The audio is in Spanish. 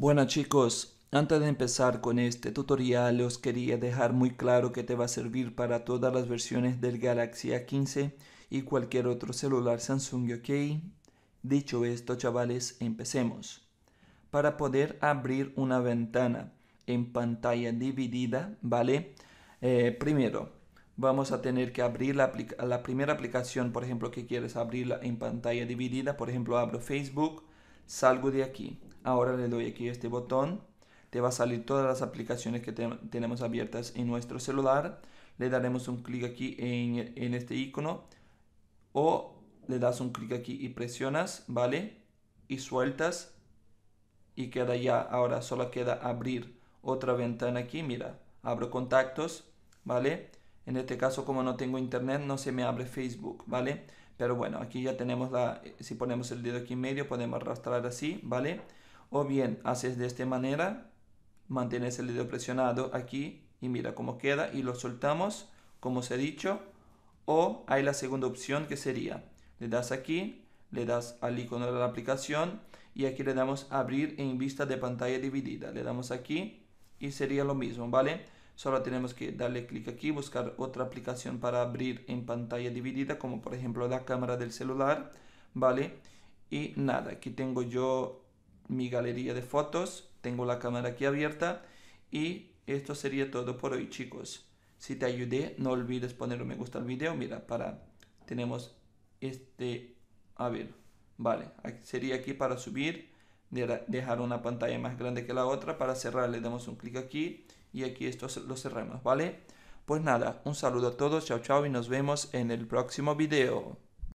Bueno chicos, antes de empezar con este tutorial os quería dejar muy claro que te va a servir para todas las versiones del Galaxy A15 y cualquier otro celular Samsung, ok? Dicho esto chavales, empecemos. Para poder abrir una ventana en pantalla dividida, ¿vale? Eh, primero, vamos a tener que abrir la primera aplicación, por ejemplo, que quieres abrirla en pantalla dividida. Por ejemplo, abro Facebook, salgo de aquí Ahora le doy aquí este botón. Te va a salir todas las aplicaciones que tenemos abiertas en nuestro celular. Le daremos un clic aquí en, en este icono. O le das un clic aquí y presionas, ¿vale? Y sueltas y queda ya. Ahora solo queda abrir otra ventana aquí, mira, abro contactos, ¿vale? En este caso como no tengo internet no se me abre Facebook, ¿vale? Pero bueno, aquí ya tenemos la, si ponemos el dedo aquí en medio podemos arrastrar así, ¿vale? O bien haces de esta manera, mantienes el dedo presionado aquí y mira cómo queda y lo soltamos, como os he dicho. O hay la segunda opción que sería, le das aquí, le das al icono de la aplicación y aquí le damos abrir en vista de pantalla dividida. Le damos aquí y sería lo mismo, ¿vale? Solo tenemos que darle clic aquí, buscar otra aplicación para abrir en pantalla dividida, como por ejemplo la cámara del celular, ¿vale? Y nada, aquí tengo yo mi galería de fotos, tengo la cámara aquí abierta y esto sería todo por hoy chicos. Si te ayudé, no olvides poner me gusta al video, mira, para, tenemos este, a ver, vale, sería aquí para subir, dejar una pantalla más grande que la otra, para cerrar le damos un clic aquí y aquí esto lo cerramos, ¿vale? Pues nada, un saludo a todos, chao chao y nos vemos en el próximo video.